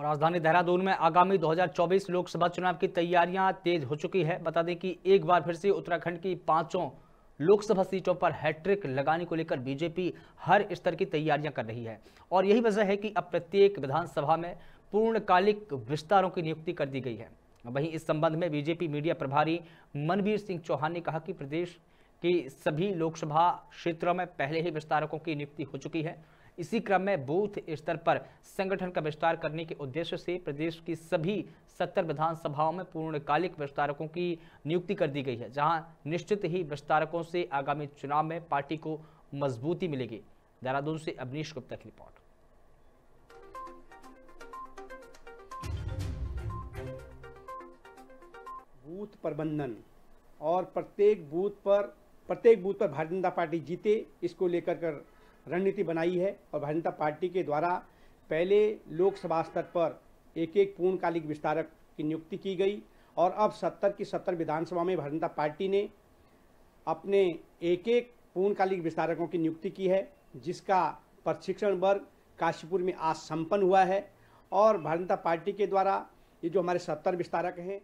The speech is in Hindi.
राजधानी देहरादून में आगामी 2024 लोकसभा चुनाव की तैयारियां तेज हो चुकी है बता दें कि एक बार फिर से उत्तराखंड की पांचों लोकसभा सीटों पर हैट्रिक लगाने को लेकर बीजेपी हर स्तर की तैयारियां कर रही है और यही वजह है कि अब प्रत्येक विधानसभा में पूर्णकालिक विस्तारों की नियुक्ति कर दी गई है वहीं इस संबंध में बीजेपी मीडिया प्रभारी मनवीर सिंह चौहान ने कहा कि प्रदेश की सभी लोकसभा क्षेत्रों में पहले ही विस्तारकों की नियुक्ति हो चुकी है इसी क्रम में बूथ स्तर पर संगठन का विस्तार करने के उद्देश्य से प्रदेश की सभी सत्तर विधानसभाओं में पूर्णकालिक विस्तारकों की नियुक्ति कर दी गई है जहां निश्चित ही विस्तारकों से आगामी चुनाव में पार्टी को मजबूती मिलेगी देहरादून से अवनीश गुप्ता की रिपोर्ट बूथ प्रबंधन और प्रत्येक बूथ पर प्रत्येक बूथ पर भारतीय जनता पार्टी जीते इसको लेकर कर रणनीति बनाई है और भारतीय जनता पार्टी के द्वारा पहले लोकसभा स्तर पर एक एक पूर्णकालिक विस्तारक की नियुक्ति की गई और अब सत्तर की सत्तर विधानसभा में भारतीय जनता पार्टी ने अपने एक एक पूर्णकालिक विस्तारकों की नियुक्ति की है जिसका प्रशिक्षण वर्ग काशीपुर में आज संपन्न हुआ है और भारतीय जनता पार्टी के द्वारा ये जो हमारे सत्तर विस्तारक हैं